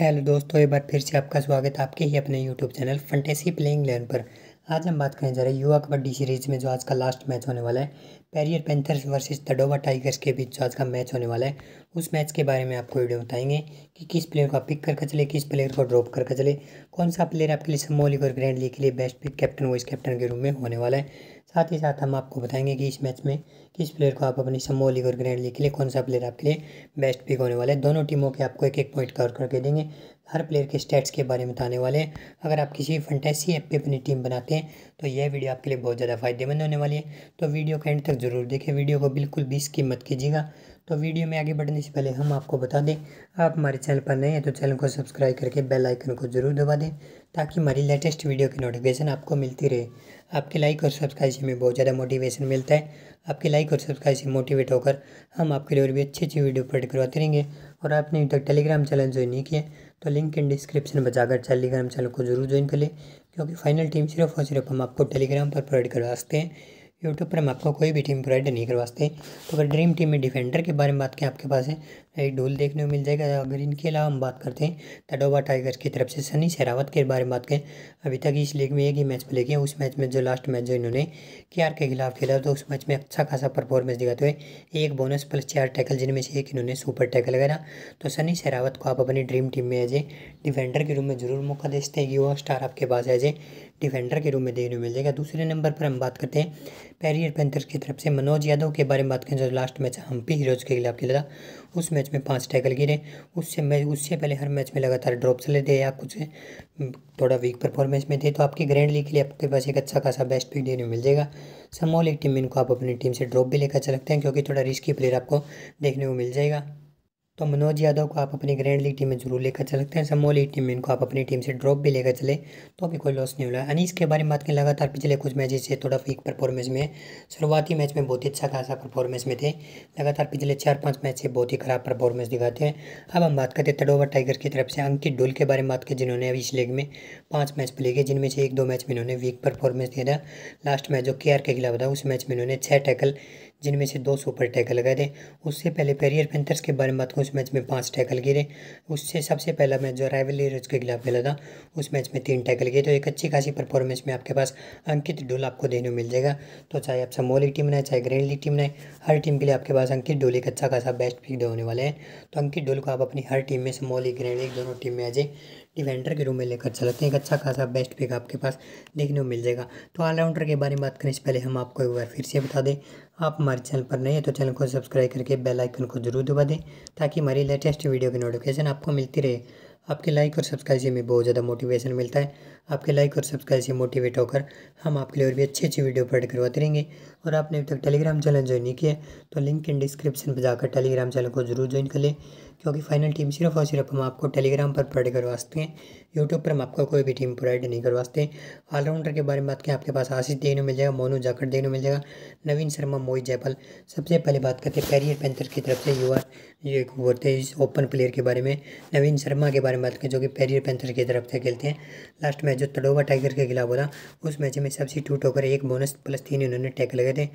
hello दोस्तों एक बार फिर से आपका स्वागत है आपके ही अपने YouTube channel fantasy playing learn पर आज हम बात करने जा रहे हैं युवा कबड्डी सीरीज में जो आज का लास्ट मैच होने वाला है पैरियर पेंथर्स वर्सेस तडोवा टाइगर्स के बीच जो आज का मैच होने वाला है उस मैच के बारे में आपको वीडियो बताएंगे कि किस प्लेयर को आप पिक करके चले किस प्लेयर को ड्रॉप करके चले कौन सा प्लेयर आपके लिए समोलिक और ग्रैंड लीग के लिए best pick captain vice captain के रूम में होने वाला है साथ ही साथ हम आपको बताएंगे कि इस मैच में किस प्लेयर को आप अपनी समूह लीग और ग्रैंड लीग के लिए कौन सा प्लेयर आपके लिए बेस्ट पिक होने वाला है दोनों टीमों के आपको एक एक पॉइंट कवर करके देंगे हर प्लेयर के स्टैट्स के बारे में बताने वाले हैं अगर आप किसी फंटेसी ऐप पर अपनी टीम बनाते हैं तो यह वीडियो आपके लिए बहुत ज़्यादा फायदेमंद होने वाली है तो वीडियो के एंड तक जरूर देखें वीडियो को बिल्कुल भी इसकी मत कीजिएगा तो वीडियो में आगे बढ़ने से पहले हम आपको बता दें आप हमारे चैनल पर नए हैं तो चैनल को सब्सक्राइब करके बेल आइकन को ज़रूर दबा दें ताकि हमारी लेटेस्ट वीडियो की नोटिफिकेशन आपको मिलती रहे आपके लाइक और सब्सक्राइब से हमें बहुत ज़्यादा मोटिवेशन मिलता है आपके लाइक और सब्सक्राइब से मोटिवेट होकर हम आपके लिए और भी अच्छी अच्छी वीडियो अपलोड करवाते रहेंगे और आपने अभी तक टेलीग्राम चैनल ज्वाइन नहीं किया तो लिंक इन डिस्क्रिप्शन जाकर टेलीग्राम चैनल को जरूर ज्वाइन कर लें क्योंकि फाइनल टीम सिर्फ और सिर्फ हम आपको टेलीग्राम पर प्रोवाइड करवा सकते हैं यूट्यूब पर हम आपको कोई भी टीम प्रोवाइड नहीं करवाते तो अगर ड्रीम टीम में डिफेंडर के बारे में बात करें आपके पास है एक ढोल देखने को मिल जाएगा अगर इनके अलावा हम बात करते हैं तडोबा टाइगर्स की तरफ से सनी शेरावत के बारे में बात करें अभी तक इस लीग में एक ही मैच प्ले किया उस मैच में जो लास्ट मैच जो इन्होंने के के खिलाफ खेला तो उस मैच में अच्छा खासा परफॉर्मेंस दिखाते हुए एक बोनस प्लस चार टैकल जिनमें से एक इन्होंने सुपर टैकल वगैरह तो सनी शेरावत को आप अपनी ड्रीम टीम में एज ए डिफेंडर के रूप में ज़रूर मौका दे सकते हैं वह स्टार आपके पास एज ए डिफेंडर के रूप में देखने को मिल जाएगा दूसरे नंबर पर हम बात करते हैं पैरियर पेंथर्स की तरफ से मनोज यादव के बारे में बात करें जो लास्ट मैच हम्पी हीरोज के खिलाफ खेला था उस मैच में पाँच टैकल गिरे उससे मैच उससे पहले हर मैच में लगातार ड्रॉप चले थे या कुछ थोड़ा वीक परफॉर्मेंस में थे तो आपकी ग्रैंड लीग के लिए आपके पास एक अच्छा खासा बेस्ट पिक देने मिल जाएगा समॉल एक टीम में इनको आप अपनी टीम से ड्रॉप भी लेकर चल अच्छा सकते हैं क्योंकि थोड़ा रिस्की प्लेयर आपको देखने को मिल जाएगा तो मनोज यादव को आप अपनी ग्रैंड लीग टीम में जरूर लेकर चल सकते हैं समोली टीम में इनको आप अपनी टीम से ड्रॉप भी लेकर चले तो अभी कोई लॉस नहीं हुआ रहा इसके के बारे में बात करें लगातार पिछले कुछ मैचेस से थोड़ा वीक परफॉर्मेंस में शुरुआती मैच में बहुत ही अच्छा खासा परफॉर्मेंस में थे लगातार पिछले चार पाँच मैच से बहुत ही खराब परफॉर्मेंस दिखाते हैं अब हम बात करते हैं तडोवर टाइगर की तरफ से अंकित ढुल के बारे में बात करें जिन्होंने अभी इस लीग में पाँच मैच प्ले किए जिनमें से एक दो मैच में इन्होंने वीक परफॉर्मेंस दिया था लास्ट मैच जो के के खिलाफ था उस मैच में इन्होंने छः टैकल जिनमें से दो सुपर टैकल गए थे उससे पहले पेरियर पेंथर्स के बारे में बात करूँ उस मैच में पाँच टैकल गिरे उससे सबसे पहला मैच जो राइवल के खिलाफ खेला था उस मैच में तीन टैकल गए तो एक अच्छी खासी परफॉर्मेंस में आपके पास अंकित डोल आपको देने मिल जाएगा तो चाहे आप समोली टीम बनाए चाहे ग्रैंड लीग टीम बनाए हर टीम के लिए आपके पास अंकित डोल एक अच्छा खासा बेस्ट पिक होने वाले हैं तो अंकित डोल को आप अपनी हर टीम में समोल लीग ग्रैंड लीग दोनों टीम में आज डिफेंडर के रूप में लेकर चलते हैं एक अच्छा खासा बेस्ट पिक आपके पास देखने को मिल जाएगा तो ऑलराउंडर के बारे में बात करें इससे पहले हम आपको एक बार फिर से बता दें आप हमारे चैनल पर नए हैं तो चैनल को सब्सक्राइब करके बेल आइकन को जरूर दबा दें ताकि हमारी लेटेस्ट वीडियो की नोटिफिकेशन आपको मिलती रहे आपके लाइक और सब्सक्राइब से हमें बहुत ज़्यादा मोटिवेशन मिलता है आपके लाइक और सब्सक्राइब से मोटिवेट होकर हम आपके लिए और भी अच्छी अच्छी वीडियो अपलोड करवाते रहेंगे और आपने अभी तक टेलीग्राम चैनल ज्वाइन नहीं किया तो लिंक इन डिस्क्रिप्शन पर जाकर टेलीग्राम चैनल को जरूर ज्वाइन कर लें क्योंकि फाइनल टीम सिर्फ और सिर्फ हम आपको टेलीग्राम पर प्रोवाइड करवा सकते हैं यूट्यूब पर हम आपको कोई भी टीम प्रोवाइड नहीं करवा सकते ऑलराउंडर के बारे में बात करें आपके पास आशीष देखने मिल जाएगा मोनू जाकर देखने मिल जाएगा नवीन शर्मा मोहित जयपाल सबसे पहले बात करते हैं कैरियर पेंथर की तरफ से युवा ये बोलते हैं इस ओपन प्लेयर के बारे में नवीन शर्मा के बारे में में बात करें जो कि पेरियर पेंथर की तरफ से खेलते हैं लास्ट मैच जो तडोवा टाइगर के खिलाफ बोला उस मैच में सब्सिट्यूट होकर एक बोनस प्लस तीन उन्होंने टैक लगे थे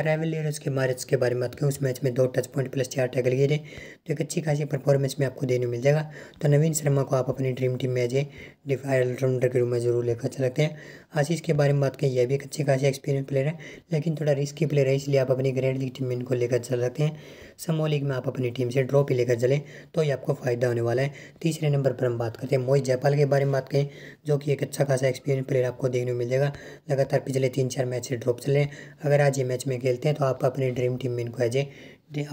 अराइवल लेडर्स के मार्च के बारे में बात करें उस मैच में दो टच पॉइंट प्लस चार टैकल किए थे तो एक अच्छी खासी परफॉर्मेंस में आपको देने मिल जाएगा तो नवीन शर्मा को आप अपनी ड्रीम टीम में एज ए डिफाइल अल्ट्रामीटर के रूप में जरूर लेकर सकते हैं आशीष के बारे में बात करें यह भी एक अच्छे खासे एक्सपीरियंस प्लेयर है लेकिन थोड़ा रिस्की प्लेयर है इसलिए आप अपनी ग्रैंड लीग टीम में इनको लेकर चल सकते हैं समो लीग में आप अपनी टीम से ड्रॉप ही लेकर चलें तो ये आपको फ़ायदा होने वाला है तीसरे नंबर पर हम बात करते हैं मोहित जयपाल के बारे में बात करें जो कि एक अच्छा खासा एक्सपीरियंस प्लेयर आपको देखने को मिलेगा लगातार पिछले तीन चार मैच से ड्रॉप चले अगर आज ये मैच में खेलते हैं तो आप अपनी ड्रीम टीम में इनको एज ए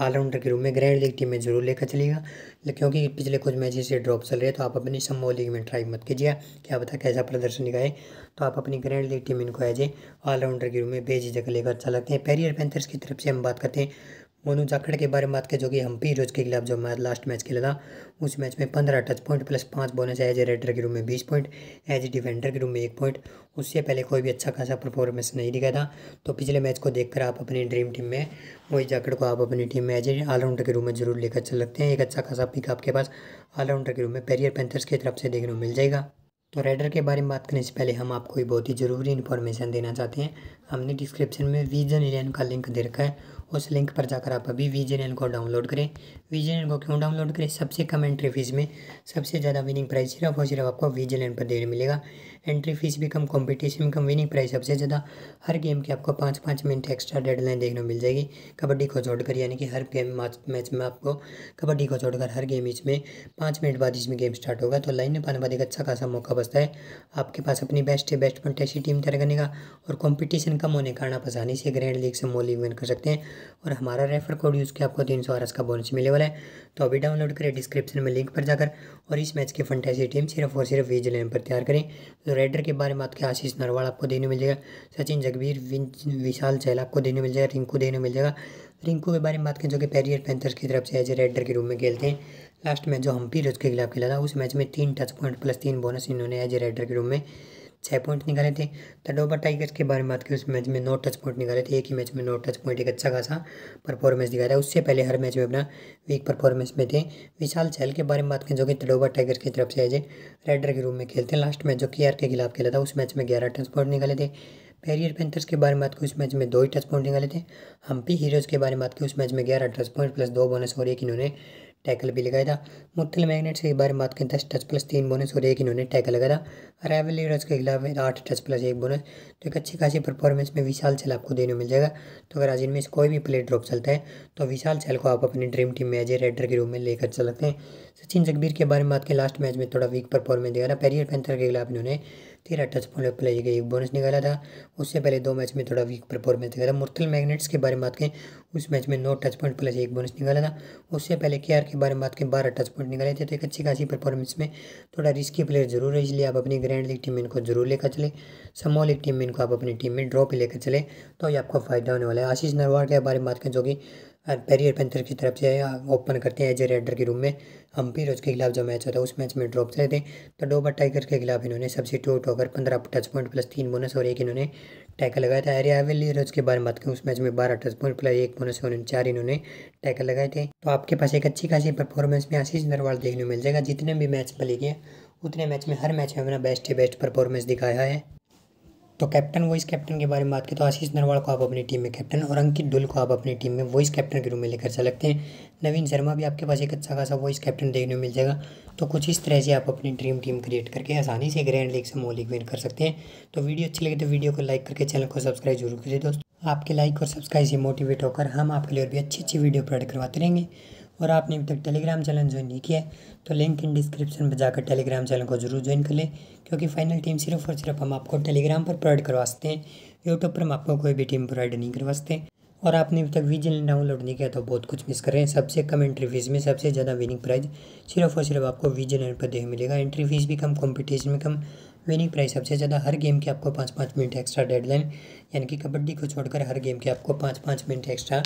ऑलराउंडर के रूप में ग्रैंड लीग टीम में जरूर लेकर चलेगा क्योंकि पिछले कुछ मैच से ड्रॉप चल रहे तो आप अपनी सम्मो लीग में ट्राई मत कीजिए क्या पता कैसा प्रदर्शन दिखाए तो आप अपनी ग्रैंड लीग टीम इनको एज ए ऑलराउंडर के रूप में बेझिझक लेकर चल हैं पेरियर पेंथर्स की तरफ से हम बात करते हैं मोनू जाखड़ के बारे में बात करें जो कि हम्पी रोज के खिलाफ जो मैच लास्ट मैच खेला था उस मैच में पंद्रह टच पॉइंट प्लस पाँच बोनस एज ए रेडर के रूम में बीस पॉइंट एज ए डिफेंडर के रूम में एक पॉइंट उससे पहले कोई भी अच्छा खासा परफॉर्मेंस नहीं दिखा था तो पिछले मैच को देखकर आप अपनी ड्रीम टीम में मोहित जाखड़ को आप अपनी टीम में एज ए ऑलराउंडर के रूम में जरूर लेकर चल सकते हैं एक अच्छा खासा पिक आपके पास ऑलराउंडर के रूम में पेरियर पेंथर्स की तरफ से देखने को मिल जाएगा तो रेडर के बारे में बात करने से पहले हम आपको बहुत ही ज़रूरी इन्फॉर्मेशन देना चाहते हैं हमने डिस्क्रिप्शन में विजन इलेवन का लिंक दे रखा है उस लिंक पर जाकर आप अभी वी को डाउनलोड करें वी को क्यों डाउनलोड करें सबसे कम एंट्री फीस में सबसे ज़्यादा विनिंग प्राइस सिर्फ और सिर्फ आपको वी पर देने मिलेगा एंट्री फीस भी कम कॉम्पिटिशन कम विनिंग प्राइस सबसे ज़्यादा हर गेम की आपको पाँच पाँच मिनट एक्स्ट्रा डेडलाइन देखने मिल जाएगी कबड्डी को छोड़कर यानी कि हर गेम मैच में आपको कबड्डी को छोड़कर हर गेम इसमें पाँच मिनट बाद इसमें गेम स्टार्ट होगा तो लाइन में पाने बाद एक अच्छा खासा मौका बसता है आपके पास अपनी बेस्ट बेस्ट पंटेसी टीम तैयार करने का और कॉम्पिटिशन कम होने के कारण आप आसानी से ग्रैंड लीग से मोल इवेंट कर सकते हैं और हमारा रेफर कोड यूज़ किया आपको तीन सौ आर एस का बोनस मिलने वाला है तो अभी डाउनलोड करें डिस्क्रिप्शन में लिंक पर जाकर और इस मैच की फंटेसी टीम सिर्फ और सिर्फ विज लेन पर तैयार करें तो रेडर के बारे में आपके आशीष नरवाल आपको देने मिल जाएगा सचिन जगबीर विशाल चहल आपको देने मिल जाएगा रिंकू देने मिल जाएगा रिंकू के बारे में बात करें जो कि पैरियर पैंथर्स की तरफ से एज ए रेडर के रूप में खेलते हैं लास्ट मैच जो हम्पी रोज के खिलाफ खेला था उस मैच में तीन टच पॉइंट प्लस तीन बोनस इन्होंने एज ए रेडर के रूप में छः पॉइंट निकाले थे तडोबा टाइगर्स के बारे में बात की उस मैच में नौ टच पॉइंट निकाले थे एक ही मैच में नौ टच पॉइंट एक अच्छा खासा परफॉर्मेंस दिखाया था उससे पहले हर मैच में अपना वीक परफॉर्मेंस में थे विशाल चहल के बारे में बात करें जो कि तडोबा टाइगर्स की तरफ से एज ए रेडर के रूम में खेलते हैं लास्ट मैच जो के आर के खिलाफ खेला था उस मैच में ग्यारह टच पॉइंट निकाले थे पेरियर पेंथर्स के बारे में बात की उस मैच में दो ही टच पॉइंट निकाले थे हम्पी हीरोज़ के बारे में बात की उस मैच में ग्यारह टच पॉइंट प्लस दो बोनस और एक इन्होंने टैकल भी लगाया था मुतल मैगनेट्स के बारे में बात करें तो दस टच प्लस तीन बोनस और एक इन्होंने टैकल लगाया था रैवल लीडर्स के खिलाफ आठ टच प्लस एक बोनस तो एक अच्छी खासी परफॉर्मेंस में विशाल चल आपको देने मिल जाएगा तो अगर आज इनमें से कोई भी प्लेट ड्रॉप चलता है तो विशाल चल को आप अपनी ड्रीम टीम में एज ए रेडर के रूप में लेकर चल सकते हैं सचिन जगबीर के बारे में बात करें लास्ट मैच में थोड़ा वीक परफॉर्मेंस दिया था पेरियर पैंथर के खिलाफ इन्होंने तेरह टच पॉइंट प्लेयर का एक बोनस निकाला था उससे पहले दो मैच में थोड़ा वीक परफॉर्मेंस दिखा था मुरतल मैग्नेट्स के बारे में बात करें उस मैच में नौ टच पॉइंट प्लस एक बोनस निकाला था उससे पहले के के बारे में बात करें बारह टच पॉइंट निकाले थे तो एक अच्छी खासी परफॉर्मेंस में थोड़ा रिस्की प्लेयर जरूर है इसलिए आप अपनी ग्रैंड लीग टीम में इनको जरूर लेकर चले समॉल लीग टीम में इनको आप अपनी टीम में ड्रॉ पर लेकर चले तो ये आपका फायदा होने वाला है आशीष नरवाड़ के बारे में बात करें जो कि पेरियर पेंथर की तरफ से ओपन करते हैं एज ए रेडर के रूम में अम्पीर के खिलाफ जो मैच होता है उस मैच में ड्रॉप से थे तो डोबर टाइगर के खिलाफ इन्होंने सब्सिट्यूट होकर पंद्रह टच पॉइंट प्लस तीन बोनस और एक इन्होंने टैकल लगाया था एरियावेली रोज के बारे में बात करें उस मैच में बारह टच पॉइंट प्लस एक बोनस और चार इन्होंने टैकल लगाए थे तो आपके पास एक अच्छी खासी परफॉर्मेंस में आशीष नरवाल देखने को मिल जाएगा जितने भी मैच प्ले किए उतने मैच में हर मैच में अपना बेस्ट है बेस्ट परफॉर्मेंस दिखाया है तो कैप्टन वॉइस कैप्टन के बारे में बात की तो आशीष नरवाल को आप अपनी टीम में कैप्टन और अंकित डुल को आप अपनी टीम में वॉइस कैप्टन के रूप में लेकर सकते हैं नवीन शर्मा भी आपके पास एक अच्छा खासा वॉइस कैप्टन देखने में मिल जाएगा तो कुछ इस तरह से आप अपनी ड्रीम टीम क्रिएट करके आसानी से ग्रैंड लीग से मोलिक विन कर सकते हैं तो वीडियो अच्छी लगी तो वीडियो को लाइक करके चैनल को सब्सक्राइब जरूर करिए दोस्तों आपके लाइक और सब्सक्राइब से मोटिवेट होकर हम आपके लिए और भी अच्छी अच्छी वीडियो अपलोड करवाते रहेंगे और आपने अभी तक टेलीग्राम चैनल ज्वाइन नहीं किया तो लिंक इन डिस्क्रिप्शन पर जाकर टेलीग्राम चैनल को जरूर ज्वाइन कर लें क्योंकि फाइनल टीम सिर्फ और सिर्फ हम आपको टेलीग्राम पर प्रोवाइड करवा सकते हैं यूट्यूब पर हम आपको कोई भी टीम प्रोवाइड नहीं करवा सकते और आपने अभी तक विजिल डाउनलोड नहीं किया तो बहुत कुछ मिस कर रहे हैं सबसे कम एंट्री फीस में सबसे ज़्यादा विनिंग प्राइज सिर्फ और सिर्फ आपको विजिल पर देख मिलेगा एंट्री फीस भी कम कॉम्पिटिशन में कम विनिंग प्राइस सबसे ज़्यादा हर गेम के आपको पाँच पाँच मिनट एक्स्ट्रा डेडलाइन यानी कि कबड्डी को छोड़कर हर गेम के आपको पाँच पाँच मिनट एक्स्ट्रा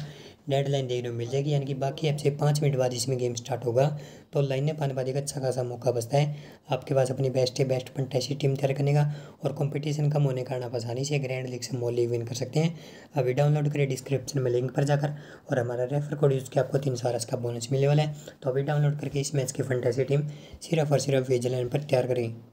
डेडलाइन देखने को मिल जाएगी यानी कि बाकी आपसे पाँच मिनट बाद इसमें गेम स्टार्ट होगा तो में पाने बाद का अच्छा खासा मौका बसता है आपके पास अपनी बेस्ट है बेस्ट फंटैसी टीम तैयार करने का और कॉम्पिटिशन कम होने कारण आप आसानी से ग्रैंड लीग से मोली विन कर सकते हैं अभी डाउनलोड करें डिस्क्रिप्शन में लिंक पर जाकर और हमारा रेफर कोड यूज़ किया आपको तीन सौ का बोनस मिलने वाला है तो अभी डाउनलोड करके इस मैच की फंटैसी टीम सिर्फ और सिर्फ विजिलन पर तैयार करें